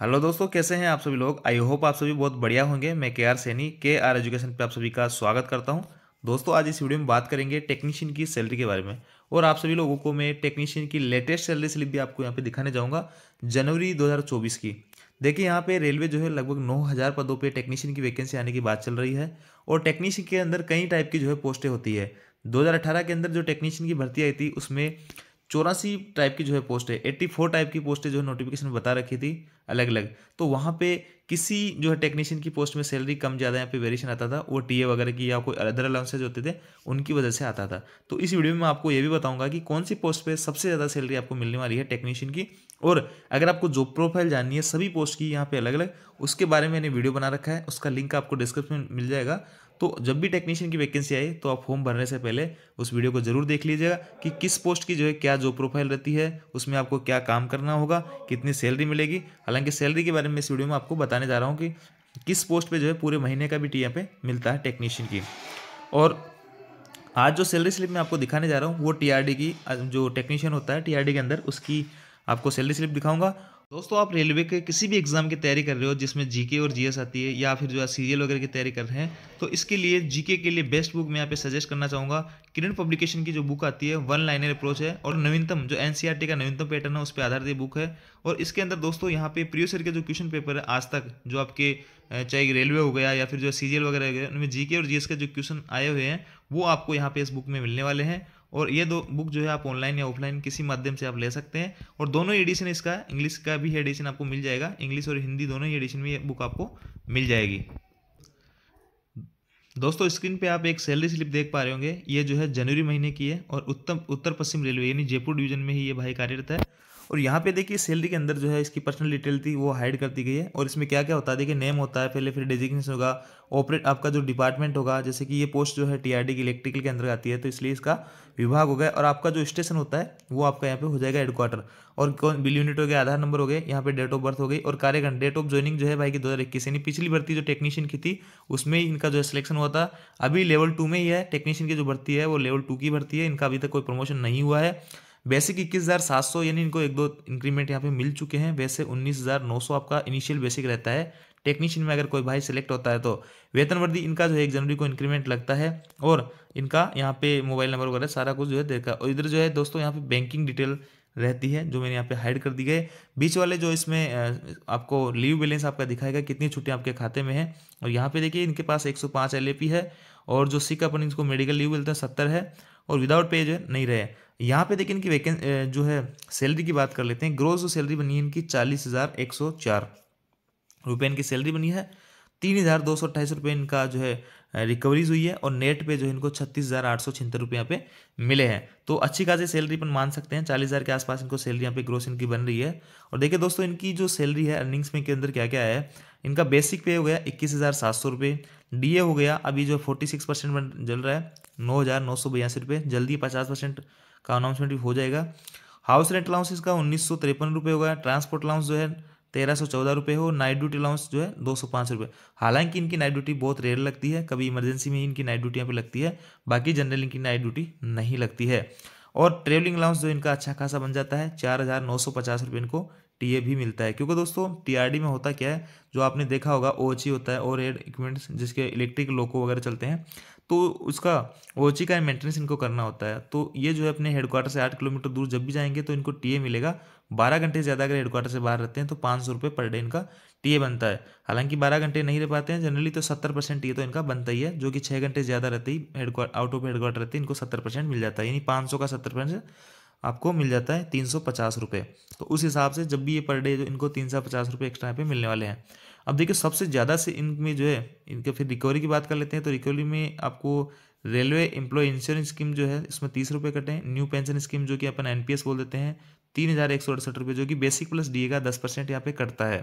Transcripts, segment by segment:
hello दोस्तों कैसे हैं आप सभी लोग आई होप आप सभी बहुत बढ़िया होंगे मैं के आर सैनी के आर एजुकेशन पे आप सभी का स्वागत करता हूं दोस्तों आज इस वीडियो में बात करेंगे टेक्नीशियन की सैलरी के बारे में और आप सभी लोगों को मैं टेक्नीशियन की लेटेस्ट सैलरी स्लिप भी आपको यहाँ पे दिखाने जाऊँगा जनवरी दो की देखिए यहाँ पर रेलवे जो है लगभग नौ हज़ार पदों पर टेक्नीशियन की वैकेंसी आने की बात चल रही है और टेक्नीशियन के अंदर कई टाइप की जो है पोस्टें होती है दो के अंदर जो टेक्नीशियन की भर्ती आई थी उसमें चौरासी टाइप की जो है पोस्ट है एट्टी फोर टाइप की पोस्ट है जो है नोटिफिकेशन बता रखी थी अलग अलग तो वहाँ पे किसी जो है टेक्नीशियन की पोस्ट में सैलरी कम ज़्यादा यहाँ पे वेरिएशन आता था वो टीए वगैरह की या कोई अदर अलाउंसेज होते थे उनकी वजह से आता था तो इस वीडियो में मैं आपको ये भी बताऊंगा कि कौन सी पोस्ट पर सबसे ज़्यादा सैलरी आपको मिलने वाली है टेक्नीशियन की और अगर आपको जॉब प्रोफाइल जाननी है सभी पोस्ट की यहाँ पे अलग अलग उसके बारे में मैंने वीडियो बना रखा है उसका लिंक आपको डिस्क्रिप्शन में मिल जाएगा तो जब भी टेक्नीशियन की वैकेंसी आए तो आप फॉर्म भरने से पहले उस वीडियो को जरूर देख लीजिएगा कि किस पोस्ट की जो है क्या जॉब प्रोफाइल रहती है उसमें आपको क्या काम करना होगा कितनी सैलरी मिलेगी हालांकि सैलरी के बारे में इस वीडियो में आपको बताने जा रहा हूँ कि किस पोस्ट पर जो है पूरे महीने का भी टी पे मिलता है टेक्नीशियन की और आज जो सैलरी स्लिप मैं आपको दिखाने जा रहा हूँ वो टी की जो टेक्नीशियन होता है टीआरडी के अंदर उसकी आपको सैलरी स्लिप दिखाऊंगा दोस्तों आप रेलवे के किसी भी एग्ज़ाम की तैयारी कर रहे हो जिसमें जीके और जीएस आती है या फिर जो है सीरियल वगैरह की तैयारी कर रहे हैं तो इसके लिए जीके के लिए बेस्ट बुक मैं यहाँ पे सजेस्ट करना चाहूँगा किरण पब्लिकेशन की जो बुक आती है वन लाइनर अप्रोच है और नवीनतम जो एनसीईआरटी e का नवीनतम पैटर्न है उस पर आधारित ये बुक है और इसके अंदर दोस्तों यहाँ पे प्रियो सर के जो क्वेश्चन पेपर है आज तक जो आपके चाहे रेलवे हो गया या फिर जो सीरियल वगैरह हो गया उनमें जीके और जीएस के जो क्वेश्चन आए हुए हैं वो आपको यहाँ पे इस बुक में मिलने वाले हैं और ये दो बुक जो है आप ऑनलाइन या ऑफलाइन किसी माध्यम से आप ले सकते हैं और दोनों एडिशन इसका इंग्लिश का भी एडिशन आपको मिल जाएगा इंग्लिश और हिंदी दोनों ही एडिशन में ये बुक आपको मिल जाएगी दोस्तों स्क्रीन पे आप एक सैलरी स्लिप देख पा रहे होंगे ये जो है जनवरी महीने की है और उत्तर उत्तर पश्चिम रेलवे यानी जयपुर डिवीजन में ही ये भाई कार्यरत है और यहाँ पे देखिए सैलरी के अंदर जो है इसकी पर्सनल डिटेल थी वो हाइड कर दी गई है और इसमें क्या क्या होता है देखिए नेम होता है पहले फिर डेजिग्नेशन होगा ऑपरेट आपका जो डिपार्टमेंट होगा जैसे कि ये पोस्ट जो है टीआरडी की इलेक्ट्रिकल के अंदर आती है तो इसलिए इसका विभाग हो गया और आपका जो स्टेशन होता है वो आपका यहाँ पे हो जाएगा हेडक्वार्टर और कौन बिल यूनिट हो गया आधार नंबर हो गए यहाँ पे डेट ऑफ बर्थ हो गई और कार्यक्रम डेट ऑफ ज्वाइनिंग जो है भाई की दो यानी पिछली भर्ती जो टेक्नीशियन की थी उसमें इनका जो है सिलेक्शन हुआ था अभी लेवल टू में ही है टेक्नीशियन की जो भर्ती है वो लेवल टू की भर्ती है इनका अभी तक कोई प्रमोशन नहीं हुआ है बेसिक इक्कीस हज़ार सात सौ यानी इनको एक दो इंक्रीमेंट यहाँ पे मिल चुके हैं वैसे उन्नीस हज़ार नौ सौ आपका इनिशियल बेसिक रहता है टेक्नीशियन में अगर कोई भाई सिलेक्ट होता है तो वेतन वर्दी इनका जो है एक जनवरी को इंक्रीमेंट लगता है और इनका यहाँ पे मोबाइल नंबर वगैरह सारा कुछ जो है देखा और इधर जो है दोस्तों यहाँ पे बैंकिंग डिटेल रहती है जो मैंने यहाँ पे हाइड कर दी गई बीच वाले जो इसमें आपको लीव बैलेंस आपका दिखाएगा कितनी छुट्टियाँ आपके खाते में है और यहाँ पे देखिए इनके पास 105 सौ है और जो सिक अपन इनको मेडिकल लीव मिलता है सत्तर है और विदाउट पे जो नहीं रहे यहाँ पे देखिए इनकी वैकें जो है सैलरी की बात कर लेते हैं ग्रोस जो सैलरी बनी है इनकी चालीस हज़ार एक सौ चार रुपये इनकी सैलरी बनी है तीन हज़ार दो सौ अट्ठाईस रुपये इनका जो है रिकवरीज हुई है और नेट पे जो है इनको छत्तीस हज़ार आठ सौ छिहत्तर रुपये यहाँ पे मिले हैं तो अच्छी खासी सैलरी अपन मान सकते हैं चालीस हज़ार के आसपास इनको सैलरी यहाँ पे ग्रोस इनकी बन रही है और देखिए दोस्तों इनकी जो सैलरी है अर्निंग्स में के अंदर क्या क्या है इनका बेसिक पे हो गया इक्कीस हज़ार सात सौ रुपये डी ए हो गया अभी जो फोर्टी सिक्स परसेंट जल रहा है नौ हज़ार नौ सौ बयासी रुपये जल्दी पचास परसेंट का अनाउंसमेंट भी हो जाएगा हाउस रेंट अलाउंस इसका उन्नीस सौ तिरपन रुपये होगा ट्रांसपोर्ट अलाउंस जो है तेरह सौ चौदह रुपये हो नाइट ड्यूटी अलाउंस जो है दो सौ पाँच रुपये हालांकि इनकी नाइट ड्यूटी बहुत रेयर लगती है कभी इमरजेंसी में इनकी नाइट ड्यूटी यहाँ पर लगती है बाकी जनरल इनकी नाइट ड्यूटी नहीं लगती है और ट्रेवलिंग अलाउंस जो इनका अच्छा खासा बन जाता है चार हज़ार नौ सौ पचास रुपये इनको टीए भी मिलता है क्योंकि दोस्तों टीआरडी में होता क्या है जो आपने देखा होगा ओएचई e होता है और एड इक्विपमेंट्स जिसके इलेक्ट्रिक लोको वगैरह चलते हैं तो उसका ओची का मेंटेनेंस इनको करना होता है तो ये जो है अपने हेडक्वार्टर से आठ किलोमीटर दूर जब भी जाएंगे तो इनको टीए मिलेगा बारह घंटे ज़्यादा अगर हेडक्वार्टर से बाहर रहते हैं तो पाँच सौ रुपये पर डे इनका टीए बनता है हालांकि बारह घंटे नहीं रह पाते हैं जनरली तो सत्तर परसेंट टीए तो इनका बनता ही है जो कि छः घंटे ज़्यादा रहते ही आउट ऑफ हेडक्वार्टर रहते हैं इनको सत्तर परसेंट मिल जाता है यानी पाँच सौ का सत्तर परसेंट आपको मिल जाता है तीन सौ पचास रुपये तो उस हिसाब से जब भी ये पर डे जो इनको तीन सौ पचास रुपये एक्स्ट्रा यहाँ पे मिलने वाले हैं अब देखिए सबसे ज़्यादा से इनमें जो है इनके फिर रिकवरी की बात कर लेते हैं तो रिकवरी में आपको रेलवे एम्प्लॉय इंश्योरेंस स्कीम जो है इसमें तीस रुपये कटे हैं न्यू पेंशन स्कीम जो कि अपन एन बोल देते हैं तीन हज़ार एक सौ अड़सठ रुपये जो कि बेसिक प्लस डी का दस परसेंट यहाँ पे कटता है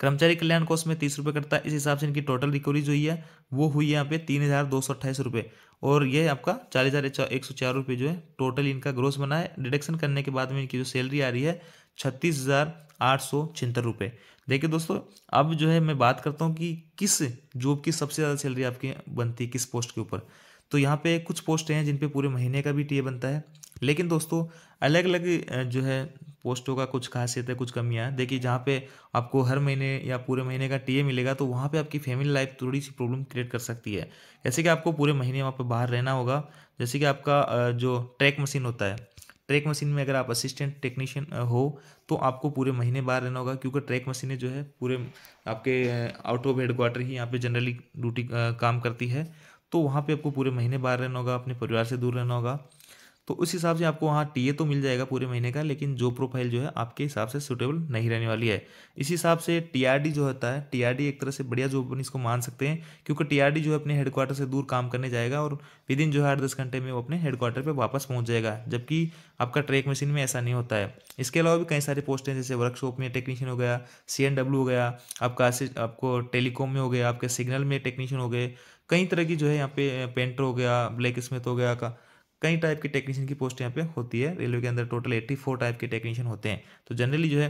कर्मचारी कल्याण कोष में तीस रुपये कटता है इस हिसाब से इनकी टोटल रिकवरी जो हुई है वो हुई है यहाँ पे तीन हज़ार दो सौ अट्ठाईस रुपये और ये आपका चालीस हज़ार एक सौ चार रुपये जो है टोटल इनका ग्रोस बना है डिडक्शन करने के बाद में इनकी जो सैलरी आ रही है छत्तीस हज़ार आठ सौ छिहत्तर रुपये देखिए दोस्तों अब जो है मैं बात करता हूँ कि किस जॉब की सबसे ज़्यादा सैलरी आपकी बनती है किस पोस्ट के ऊपर तो यहाँ पे कुछ पोस्ट हैं जिन पे पूरे महीने का भी टीए बनता है लेकिन दोस्तों अलग अलग जो है पोस्टों का कुछ खासियत है कुछ कमियाँ देखिए जहाँ पे आपको हर महीने या पूरे महीने का टीए मिलेगा तो वहाँ पे आपकी फैमिली लाइफ थोड़ी सी प्रॉब्लम क्रिएट कर सकती है जैसे कि आपको पूरे महीने वहाँ पर बाहर रहना होगा जैसे कि आपका जो ट्रैक मशीन होता है ट्रैक मशीन में अगर आप असिस्टेंट टेक्नीशियन हो तो आपको पूरे महीने बाहर रहना होगा क्योंकि ट्रैक मशीनें जो है पूरे आपके आउट ऑफ हेडक्वाटर ही यहाँ पे जनरली ड्यूटी काम करती है तो वहाँ पे आपको पूरे महीने बाहर रहना होगा अपने परिवार से दूर रहना होगा तो उस हिसाब से आपको वहाँ टीए तो मिल जाएगा पूरे महीने का लेकिन जो प्रोफाइल जो है आपके हिसाब से सुटेबल नहीं रहने वाली है इस हिसाब से टीआरडी जो होता है टीआरडी एक तरह से बढ़िया जॉब अपनी इसको मान सकते हैं क्योंकि टीआरडी जो है अपने हेडक्वार्टर से दूर काम करने जाएगा और विद इन जो है आठ दस घंटे में वो अपने हेडक्वार्टर पर वापस पहुँच जाएगा जबकि आपका ट्रैक मशीन में ऐसा नहीं होता है इसके अलावा भी कई सारे पोस्ट हैं जैसे वर्कशॉप में टेक्नीशियन हो गया सी हो गया आपका आपको टेलीकॉम में हो गया आपके सिग्नल में टेक्नीशियन हो गए कई तरह की जो है यहाँ पे पेंटर हो गया ब्लैक स्मिथ हो गया का कई टाइप के टेक्नीशियन की पोस्ट यहाँ पे होती है रेलवे के अंदर टोटल एट्टी फोर टाइप के टेक्नीशियन होते हैं तो जनरली जो है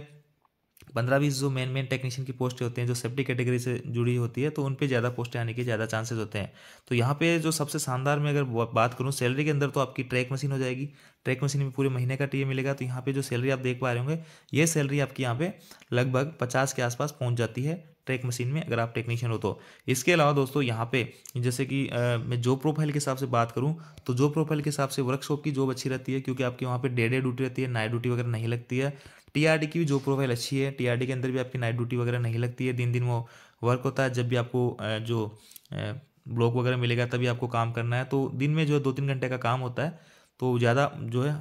पंद्रह बीस जो मेन मेन टेक्नीशियन की पोस्टें होती हैं जो सेफ्टी कैटेगरी से जुड़ी होती है तो उन पर ज़्यादा पोस्टें आने के ज़्यादा चांसेस होते हैं तो यहाँ पे जो सबसे शानदार में अगर बात करूँ सैलरी के अंदर तो आपकी ट्रैक मशीन हो जाएगी ट्रैक मशीन में पूरे महीने का टीए मिलेगा तो यहाँ पे जो सैलरी आप देख पा रहे होंगे ये सैलरी आपकी यहाँ पे लगभग पचास के आसपास पहुँच जाती है ट्रैक मशीन में अगर आप टेक्नीशियन हो तो इसके अलावा दोस्तों यहाँ पे जैसे कि मैं जॉब प्रोफाइल के हिसाब से बात करूँ तो जॉब प्रोफाइल के हिसाब से वर्कशॉप की जॉब अच्छी रहती है क्योंकि आपकी वहाँ पर डे डे ड्यूटी रहती है नाइट ड्यूटी वगैरह नहीं लगती है टीआरडी की भी जॉब प्रोफाइल अच्छी है टीआरडी के अंदर भी आपकी नाइट ड्यूटी वगैरह नहीं लगती है दिन दिन वो वर्क होता है जब भी आपको जो ब्लॉक वगैरह मिलेगा तभी आपको काम करना है तो दिन में जो है दो तीन घंटे का काम होता है तो ज़्यादा जो है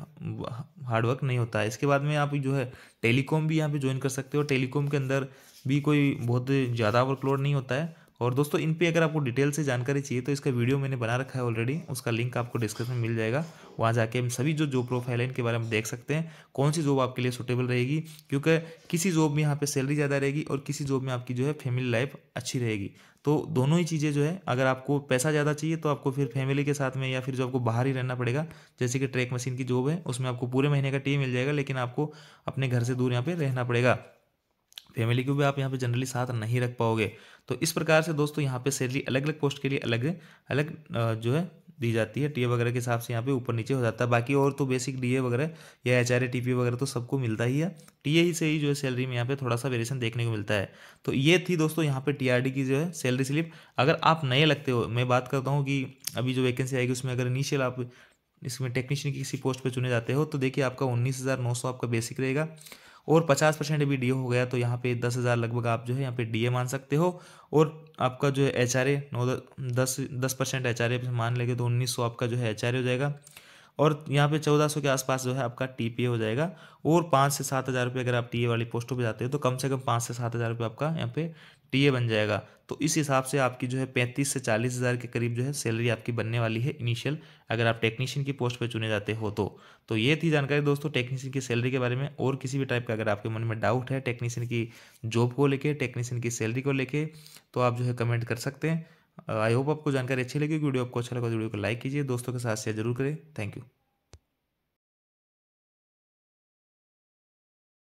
हार्डवर्क नहीं होता है इसके बाद में आप जो है टेलीकॉम भी यहाँ पे ज्वाइन कर सकते हो टेलीकॉम के अंदर भी कोई बहुत ज़्यादा वर्कलोड नहीं होता है और दोस्तों इन पर अगर आपको डिटेल से जानकारी चाहिए तो इसका वीडियो मैंने बना रखा है ऑलरेडी उसका लिंक आपको डिस्क्रिप्शन में मिल जाएगा वहाँ जाके हम सभी जो जॉब प्रोफाइल है इनके बारे में देख सकते हैं कौन सी जॉब आपके लिए सुटेबल रहेगी क्योंकि किसी जॉब में यहाँ पे सैलरी ज़्यादा रहेगी और किसी जॉब में आपकी जो है फैमिली लाइफ अच्छी रहेगी तो दोनों ही चीज़ें जो है अगर आपको पैसा ज़्यादा चाहिए तो आपको फिर फैमिली के साथ में या फिर जो आपको बाहर ही रहना पड़ेगा जैसे कि ट्रैक मशीन की जॉब है उसमें आपको पूरे महीने का टी मिल जाएगा लेकिन आपको अपने घर से दूर यहाँ पर रहना पड़ेगा फैमिली को भी आप यहाँ पे जनरली साथ नहीं रख पाओगे तो इस प्रकार से दोस्तों यहाँ पे सैलरी अलग अलग पोस्ट के लिए अलग अलग जो है दी जाती है टीए वगैरह के हिसाब से यहाँ पे ऊपर नीचे हो जाता है बाकी और तो बेसिक डीए वगैरह या एच आर टीपी वगैरह तो सबको मिलता ही है टीए ही से ही जो है सैलरी में यहाँ पे थोड़ा सा वेरिएशन देखने को मिलता है तो ये थी दोस्तों यहाँ पे टीआरडी की जो है सैलरी स्लिप अगर आप नए लगते हो मैं बात करता हूँ कि अभी जो वैकेंसी आएगी उसमें अगर इनिशियल आप इसमें टेक्नीशियन की किसी पोस्ट पर चुने जाते हो तो देखिए आपका उन्नीस हज़ार नौ सौ आपका बेसिक रहेगा और पचास परसेंट भी डी हो गया तो यहाँ पे दस हज़ार लगभग आप जो है यहाँ पे डी मान सकते हो और आपका जो है एच आर ए नौ दस दस परसेंट एच आर ए मान लेंगे तो उन्नीस सौ आपका जो है एच आर ए हो जाएगा और यहाँ पे चौदह सौ के आसपास जो है आपका टी पी हो जाएगा और पाँच से सात हज़ार रुपये अगर आप टी ए वाली पोस्टों पे जाते हो तो कम से कम पाँच से सात हज़ार रुपये आपका यहाँ पे टीए बन जाएगा तो इस हिसाब से आपकी जो है पैंतीस से चालीस हज़ार के करीब जो है सैलरी आपकी बनने वाली है इनिशियल अगर आप टेक्नीशियन की पोस्ट पर चुने जाते हो तो तो ये थी जानकारी दोस्तों टेक्नीशियन की सैलरी के बारे में और किसी भी टाइप का अगर आपके मन में डाउट है टेक्नीशियन की जॉब को लेकर टेक्नीशियन की सैलरी को लेकर तो आप जो है कमेंट कर सकते हैं आई होप आपको जानकारी अच्छी लगी वीडियो आपको अच्छा लगा तो वीडियो को लाइक कीजिए दोस्तों के साथ शेयर जरूर करें थैंक यू